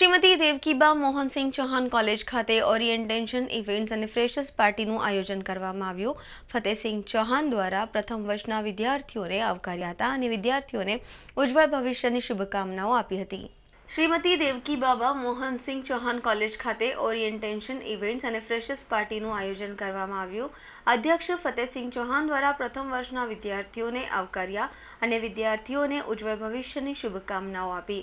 Shrimati Devkiba Mohansinh Chauhan college ખાતે orientation events અને freshers પાર્ટીનું આયોજન કરવામાં આવ્યું ફતેહસિંહ ચૌહાણ દ્વારા પ્રથમ વર્ષના વિદ્યાર્થીઓને આવકાર્યા હતા અને વિદ્યાર્થીઓને ઉજ્જવળ ભવિષ્યની શુભકામનાઓ આપી હતી શ્રીમતી દેવકી બાબા મોહનસિંહ ચૌહાણ કોલેજ ખાતે ઓરિએન્ટેશન ઇવેન્ટ્સ અને ફ્રેશર્સ પાર્ટીનું આયોજન કરવામાં આવ્યું અધ્યક્ષ ફતેહસિંહ ચૌહાણ દ્વારા પ્રથમ વર્ષના વિદ્યાર્થીઓને આવકાર્યા અને વિદ્યાર્થીઓને ઉજ્જવળ ભવિષ્યની શુભકામનાઓ આપી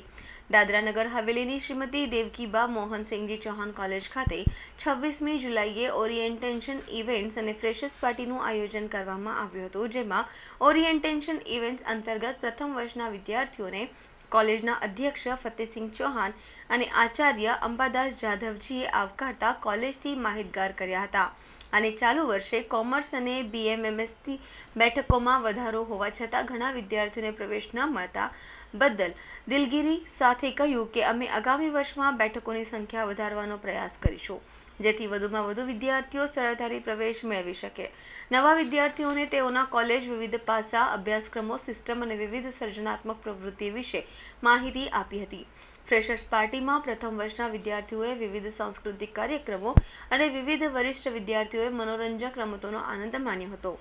દાદરાનગર હવેલીની શ્રીમતી દેવકીબા મોહનસિંહજી ચૌહાણ કોલેજ ખાતે છવ્વીસમી જુલાઈએ ઓરિએન્ટેશન ઇવેન્ટ્સ અને ફ્રેશર્સ પાર્ટીનું આયોજન કરવામાં આવ્યું હતું જેમાં ઓરિએન્ટેશન ઇવેન્ટ્સ અંતર્ગત પ્રથમ વર્ષના વિદ્યાર્થીઓને કોલેજના અધ્યક્ષ ફતેહસિંહ ચૌહાણ અને આચાર્ય અંબાદાસ જાધવજીએ આવકારતા કોલેજથી માહિતગાર કર્યા હતા અને ચાલુ વર્ષે કોમર્સ અને બીએમએમએસની બેઠકોમાં વધારો હોવા છતાં ઘણા વિદ્યાર્થીઓને પ્રવેશ ન મળતા બદલ દિલગીરી સાથે કહ્યું કે અમે આગામી વર્ષમાં બેઠકોની સંખ્યા વધારવાનો પ્રયાસ કરીશું જેથી વધુમાં વધુ વિદ્યાર્થીઓ સરળતાથી પ્રવેશ મેળવી શકે નવા વિદ્યાર્થીઓને તેઓના કોલેજ વિવિધ પાસા અભ્યાસક્રમો સિસ્ટમ અને વિવિધ સર્જનાત્મક પ્રવૃત્તિ વિશે માહિતી આપી હતી ફ્રેશર્સ પાર્ટીમાં પ્રથમ વર્ષના વિદ્યાર્થીઓએ વિવિધ સાંસ્કૃતિક કાર્યક્રમો અને વિવિધ વરિષ્ઠ વિદ્યાર્થીઓએ મનોરંજક રમતોનો આનંદ માણ્યો હતો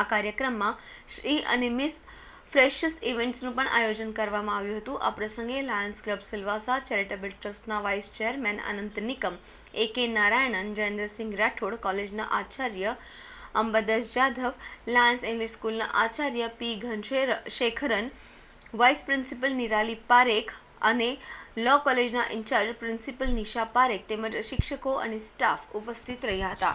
આ કાર્યક્રમમાં શ્રી અને મિસ ફ્રેશસ ઇવેન્ટ્સનું પણ આયોજન કરવામાં આવ્યું હતું આ પ્રસંગે લાયન્સ ક્લબ સિલવાસા ચેરિટેબલ ટ્રસ્ટના vice chairman Anant Nikam A K Narayanan Jayendrasinh Rathod કોલેજના આચાર્ય અંબદાસ જાધવ લાયન્સ ઇંગ્લિશ સ્કૂલના આચાર્ય P Ghanasher Shekharan vice principal Nirali Parekh અને લો કોલેજના ઇન્ચાર્જ પ્રિન્સિપલ નિશા પારેખ તેમજ શિક્ષકો અને સ્ટાફ ઉપસ્થિત રહ્યા હતા